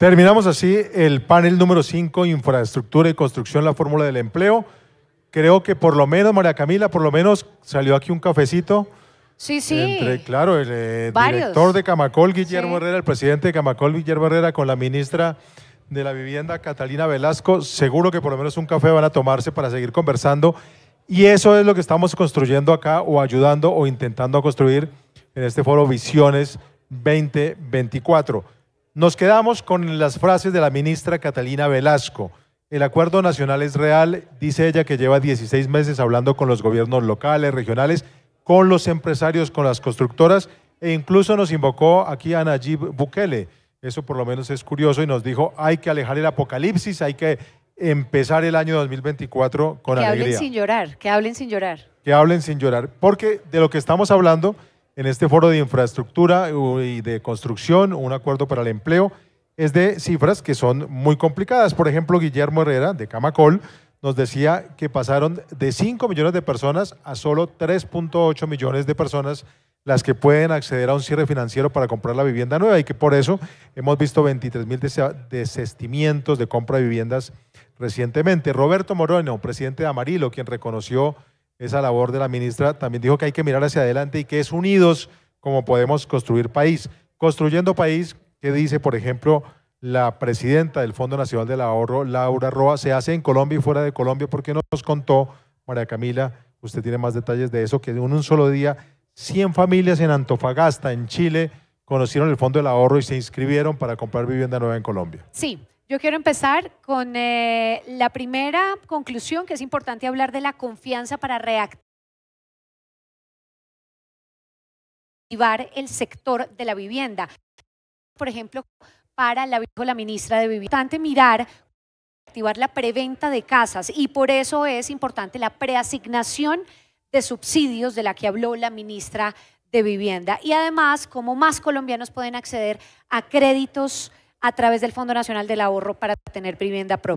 Terminamos así el panel número 5, infraestructura y construcción, la fórmula del empleo. Creo que por lo menos, María Camila, por lo menos salió aquí un cafecito. Sí, sí. Entre, claro, el eh, director de Camacol, Guillermo Herrera, el presidente de Camacol, Guillermo Herrera, con la ministra de la Vivienda, Catalina Velasco. Seguro que por lo menos un café van a tomarse para seguir conversando. Y eso es lo que estamos construyendo acá o ayudando o intentando construir en este foro Visiones 2024. Nos quedamos con las frases de la ministra Catalina Velasco. El acuerdo nacional es real, dice ella que lleva 16 meses hablando con los gobiernos locales, regionales, con los empresarios, con las constructoras e incluso nos invocó aquí a Najib Bukele. Eso por lo menos es curioso y nos dijo, hay que alejar el apocalipsis, hay que empezar el año 2024 con alegría. Que hablen sin llorar, que hablen sin llorar. Que hablen sin llorar, porque de lo que estamos hablando en este foro de infraestructura y de construcción, un acuerdo para el empleo, es de cifras que son muy complicadas. Por ejemplo, Guillermo Herrera, de Camacol, nos decía que pasaron de 5 millones de personas a solo 3.8 millones de personas las que pueden acceder a un cierre financiero para comprar la vivienda nueva y que por eso hemos visto 23 mil desestimientos de compra de viviendas recientemente. Roberto Moreno, presidente de Amarillo, quien reconoció esa labor de la ministra, también dijo que hay que mirar hacia adelante y que es unidos como podemos construir país. Construyendo país, que dice, por ejemplo, la presidenta del Fondo Nacional del Ahorro, Laura Roa, se hace en Colombia y fuera de Colombia, porque nos contó, María Camila, usted tiene más detalles de eso, que en un solo día 100 familias en Antofagasta, en Chile, conocieron el Fondo del Ahorro y se inscribieron para comprar vivienda nueva en Colombia. Sí, yo quiero empezar con eh, la primera conclusión, que es importante hablar de la confianza para reactivar el sector de la vivienda. Por ejemplo, para la, la ministra de Vivienda. Es importante mirar activar la preventa de casas y por eso es importante la preasignación de subsidios de la que habló la ministra de Vivienda. Y además, cómo más colombianos pueden acceder a créditos a través del Fondo Nacional del Ahorro para tener vivienda propia.